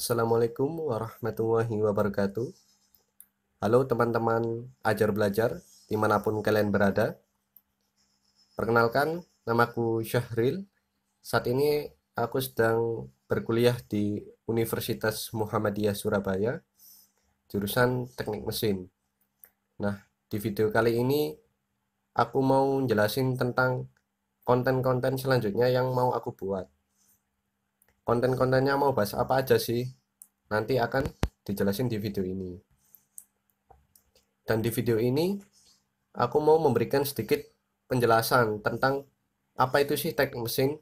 Assalamualaikum warahmatullahi wabarakatuh. Halo teman-teman ajar belajar dimanapun kalian berada. Perkenalkan, namaku Syahril. Saat ini aku sedang berkuliah di Universitas Muhammadiyah Surabaya, jurusan Teknik Mesin. Nah, di video kali ini aku mau jelasin tentang konten-konten selanjutnya yang mau aku buat konten-kontennya mau bahas apa aja sih nanti akan dijelasin di video ini dan di video ini aku mau memberikan sedikit penjelasan tentang apa itu sih teknik mesin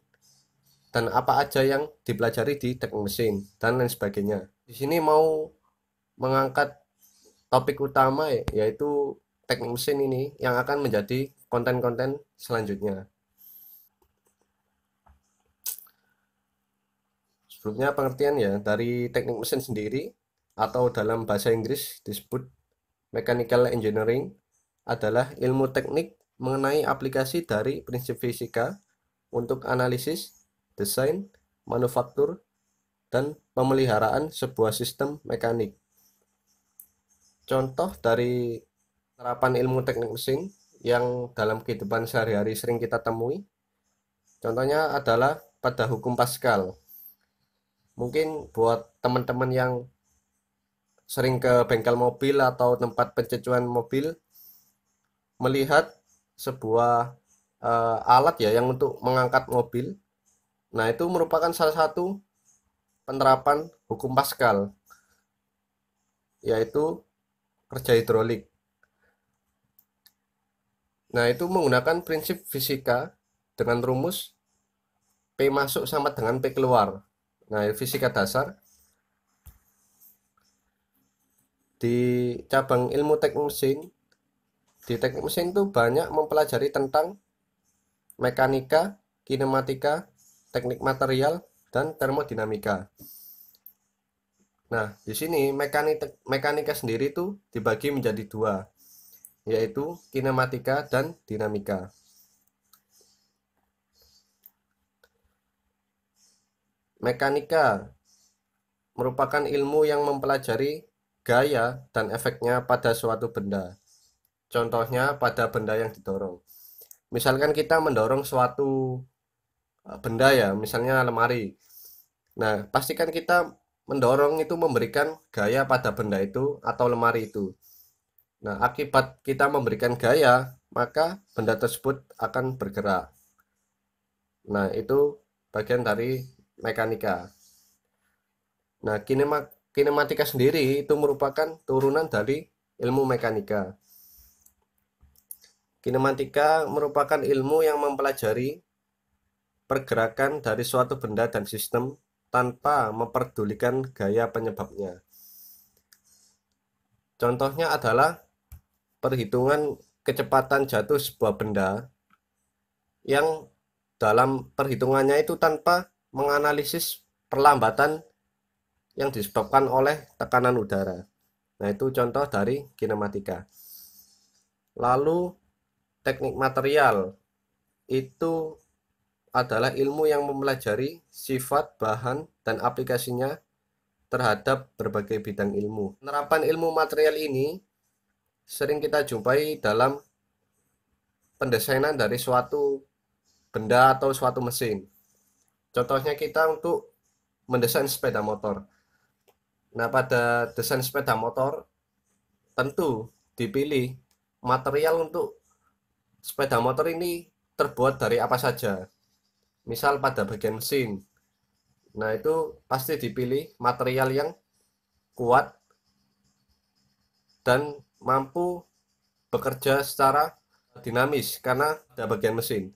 dan apa aja yang dipelajari di teknik mesin dan lain sebagainya di sini mau mengangkat topik utama yaitu teknik mesin ini yang akan menjadi konten-konten selanjutnya Sebelumnya pengertian ya dari teknik mesin sendiri atau dalam bahasa Inggris disebut mechanical engineering adalah ilmu teknik mengenai aplikasi dari prinsip fisika untuk analisis, desain, manufaktur, dan pemeliharaan sebuah sistem mekanik. Contoh dari terapan ilmu teknik mesin yang dalam kehidupan sehari-hari sering kita temui, contohnya adalah pada hukum Pascal mungkin buat teman-teman yang sering ke bengkel mobil atau tempat pencucian mobil melihat sebuah uh, alat ya yang untuk mengangkat mobil. Nah, itu merupakan salah satu penerapan hukum Pascal yaitu kerja hidrolik. Nah, itu menggunakan prinsip fisika dengan rumus P masuk sama dengan P keluar. Nah, ya, fisika dasar di cabang ilmu teknik mesin di teknik mesin itu banyak mempelajari tentang mekanika, kinematika, teknik material, dan termodinamika. Nah, di sini mekanika, mekanika sendiri itu dibagi menjadi dua, yaitu kinematika dan dinamika. Mekanika merupakan ilmu yang mempelajari gaya dan efeknya pada suatu benda. Contohnya pada benda yang didorong. Misalkan kita mendorong suatu e, benda ya, misalnya lemari. Nah, pastikan kita mendorong itu memberikan gaya pada benda itu atau lemari itu. Nah, akibat kita memberikan gaya, maka benda tersebut akan bergerak. Nah, itu bagian dari mekanika. Nah, kinema, kinematika sendiri itu merupakan turunan dari ilmu mekanika. Kinematika merupakan ilmu yang mempelajari pergerakan dari suatu benda dan sistem tanpa memperdulikan gaya penyebabnya. Contohnya adalah perhitungan kecepatan jatuh sebuah benda yang dalam perhitungannya itu tanpa menganalisis perlambatan yang disebabkan oleh tekanan udara. Nah, itu contoh dari kinematika. Lalu teknik material itu adalah ilmu yang mempelajari sifat, bahan, dan aplikasinya terhadap berbagai bidang ilmu. Penerapan ilmu material ini sering kita jumpai dalam pendesainan dari suatu benda atau suatu mesin. Contohnya kita untuk mendesain sepeda motor. Nah, pada desain sepeda motor tentu dipilih material untuk sepeda motor ini terbuat dari apa saja. Misal pada bagian mesin. Nah, itu pasti dipilih material yang kuat dan mampu bekerja secara dinamis karena ada bagian mesin.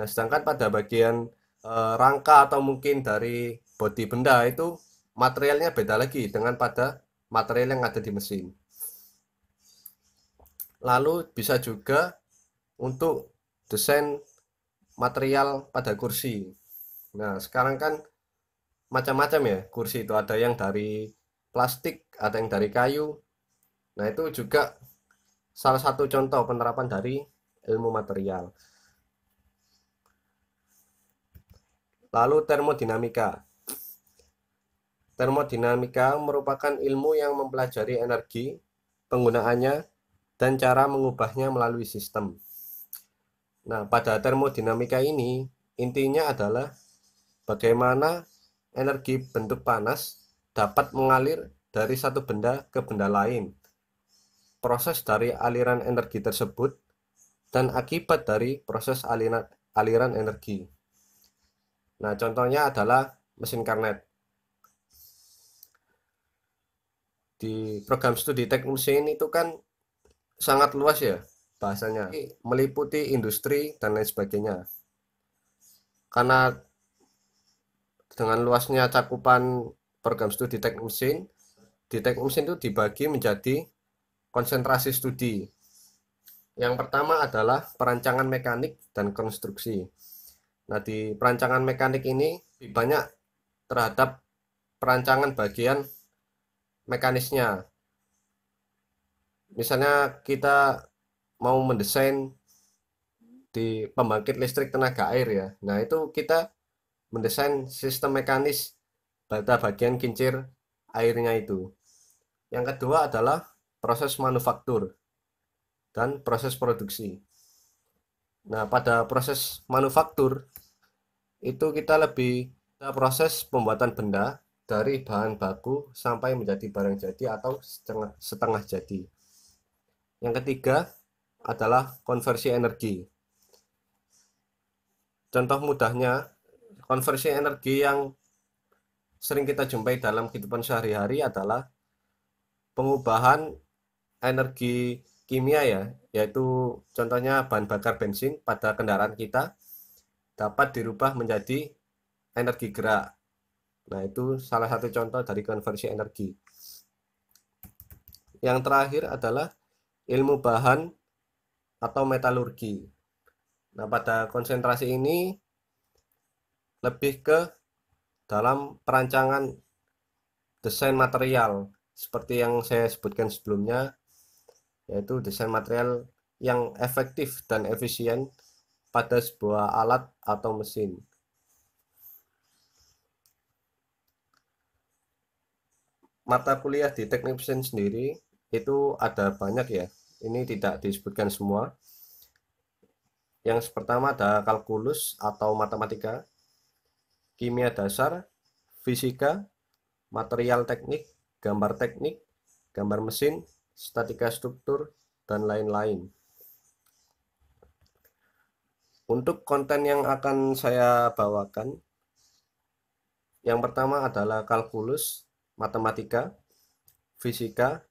Nah, sedangkan pada bagian Eh, rangka atau mungkin dari bodi benda itu materialnya beda lagi dengan pada material yang ada di mesin. Lalu bisa juga untuk desain material pada kursi. Nah, sekarang kan macam-macam ya kursi itu ada yang dari plastik, ada yang dari kayu. Nah, itu juga salah satu contoh penerapan dari ilmu material. Lalu termodinamika. Termodinamika merupakan ilmu yang mempelajari energi, penggunaannya, dan cara mengubahnya melalui sistem. Nah, pada termodinamika ini, intinya adalah bagaimana energi bentuk panas dapat mengalir dari satu benda ke benda lain. Proses dari aliran energi tersebut dan akibat dari proses aliran aliran energi. Nah, contohnya adalah mesin karnet. Di program studi teknik mesin itu kan sangat luas ya bahasanya, iya. meliputi industri dan lain sebagainya. Karena dengan luasnya cakupan program studi teknik mesin, di teknik mesin itu dibagi menjadi konsentrasi studi. Yang pertama adalah perancangan mekanik dan konstruksi. Nah, di perancangan mekanik ini lebih banyak terhadap perancangan bagian mekanisnya. Misalnya kita mau mendesain di pembangkit listrik tenaga air ya. Nah, itu kita mendesain sistem mekanis pada bagian kincir airnya itu. Yang kedua adalah proses manufaktur dan proses produksi. Nah, pada proses manufaktur itu kita lebih ke proses pembuatan benda dari bahan baku sampai menjadi barang jadi atau setengah, setengah jadi. Yang ketiga adalah konversi energi. Contoh mudahnya, konversi energi yang sering kita jumpai dalam kehidupan sehari-hari adalah pengubahan energi kimia ya, yaitu contohnya bahan bakar bensin pada kendaraan kita dapat dirubah menjadi energi gerak. Nah, itu salah satu contoh dari konversi energi. Yang terakhir adalah ilmu bahan atau metalurgi. Nah, pada konsentrasi ini lebih ke dalam perancangan desain material seperti yang saya sebutkan sebelumnya yaitu desain material yang efektif dan efisien pada sebuah alat atau mesin. Mata kuliah di teknik mesin sendiri itu ada banyak ya. Ini tidak disebutkan semua. Yang pertama ada kalkulus atau matematika, kimia dasar, fisika, material teknik, gambar teknik, gambar mesin, statika struktur, dan lain-lain. Untuk konten yang akan saya bawakan, yang pertama adalah kalkulus, matematika, fisika,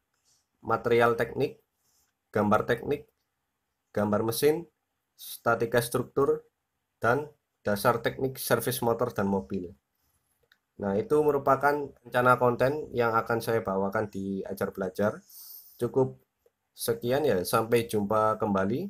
material teknik, gambar teknik, gambar mesin, statika struktur, dan dasar teknik servis motor dan mobil. Nah, itu merupakan rencana konten yang akan saya bawakan di Ajar Belajar. Cukup sekian ya, sampai jumpa kembali.